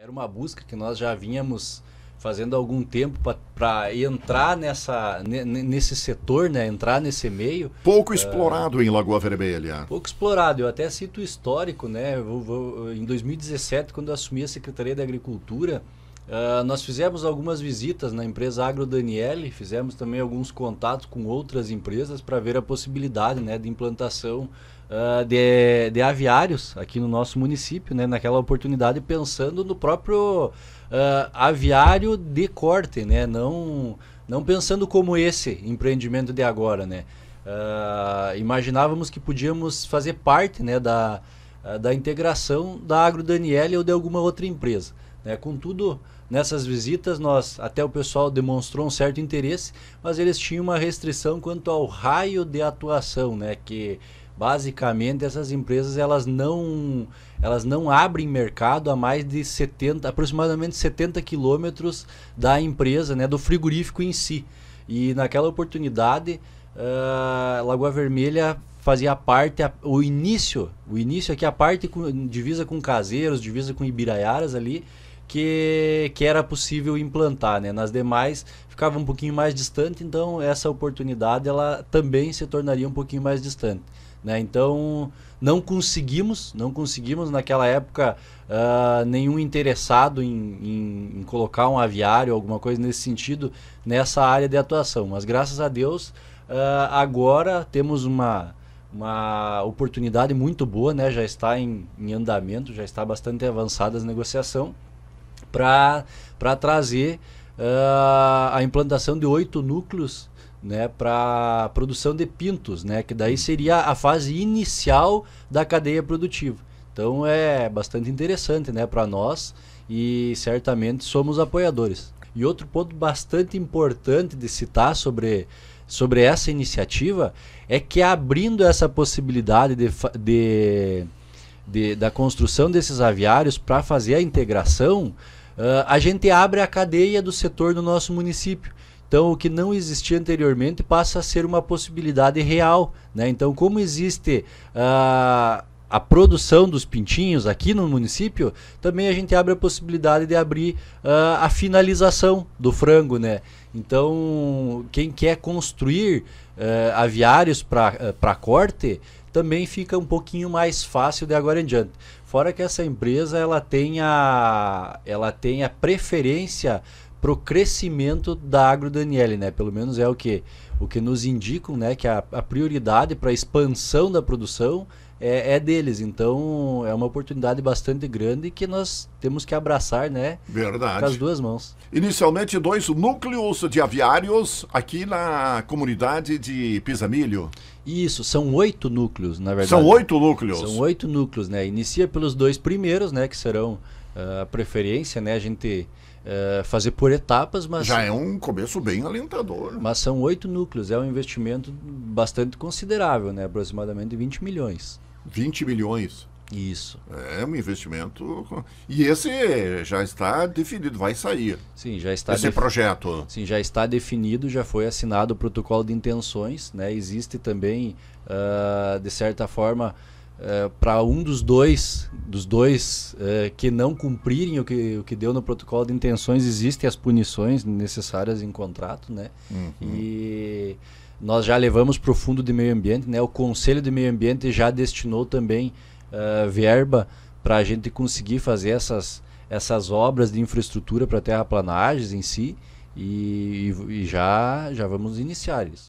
Era uma busca que nós já vínhamos fazendo algum tempo para entrar nessa, nesse setor, né? entrar nesse meio. Pouco ah, explorado uh, em Lagoa Vermelha. Pouco explorado. Eu até cito o histórico, né? em 2017, quando eu assumi a Secretaria da Agricultura, Uh, nós fizemos algumas visitas na empresa Agro Daniele, fizemos também alguns contatos com outras empresas para ver a possibilidade né, de implantação uh, de, de aviários aqui no nosso município, né, naquela oportunidade pensando no próprio uh, aviário de corte, né, não, não pensando como esse empreendimento de agora. Né. imaginávamos que podíamos fazer parte né, da, da integração da Agro Daniele ou de alguma outra empresa. Né? Contudo, nessas visitas, nós até o pessoal demonstrou um certo interesse, mas eles tinham uma restrição quanto ao raio de atuação, né? que basicamente essas empresas elas não elas não abrem mercado a mais de 70 aproximadamente 70 quilômetros da empresa né do frigorífico em si e naquela oportunidade uh, Lagoa Vermelha fazia parte a, o início o início aqui é a parte com, divisa com Caseiros divisa com Ibiraiaras ali que, que era possível implantar, né? Nas demais ficava um pouquinho mais distante, então essa oportunidade ela também se tornaria um pouquinho mais distante, né? Então não conseguimos, não conseguimos naquela época uh, nenhum interessado em, em, em, colocar um aviário, alguma coisa nesse sentido nessa área de atuação. Mas graças a Deus uh, agora temos uma uma oportunidade muito boa, né? Já está em, em andamento, já está bastante avançada a negociação para trazer uh, a implantação de oito núcleos né, para produção de pintos, né, que daí seria a fase inicial da cadeia produtiva. Então é bastante interessante né, para nós e certamente somos apoiadores. E outro ponto bastante importante de citar sobre, sobre essa iniciativa é que abrindo essa possibilidade de, de de, da construção desses aviários para fazer a integração, uh, a gente abre a cadeia do setor do nosso município. Então, o que não existia anteriormente passa a ser uma possibilidade real. Né? Então, como existe uh, a produção dos pintinhos aqui no município, também a gente abre a possibilidade de abrir uh, a finalização do frango. Né? Então, quem quer construir uh, aviários para eh, corte também fica um pouquinho mais fácil de agora em diante. Fora que essa empresa ela tenha, ela tenha preferência para o crescimento da Agro Daniele, né? Pelo menos é o que o que nos indicam né, que a, a prioridade para a expansão da produção é, é, deles. Então é uma oportunidade bastante grande que nós temos que abraçar né, Verdade. com as duas mãos. Inicialmente, dois núcleos de aviários aqui na comunidade de Pisamilho. Isso, são oito núcleos, na verdade. São oito núcleos. São oito núcleos, né? Inicia pelos dois primeiros, né? Que serão ah, a preferência, né? A gente uh, fazer por etapas, mas... Já é um começo bem alentador. Mas são oito núcleos núcleos é um investimento bastante considerável, né? aproximadamente 20 milhões. 20 milhões? Isso. É um investimento. E esse já está definido, vai sair. Sim, já está. Esse defi... projeto. Sim, já está definido, já foi assinado o protocolo de intenções. Né? Existe também, uh, de certa forma, eh, para um dos dois, dos dois eh, que não cumprirem o que, o que deu no protocolo de intenções, existem as punições necessárias em contrato, né? Uhum. E nós já levamos para o Fundo de Meio Ambiente, né? O Conselho de Meio Ambiente já destinou também uh, verba para a gente conseguir fazer essas, essas obras de infraestrutura para terraplanagens em si e, e já, já vamos iniciar isso.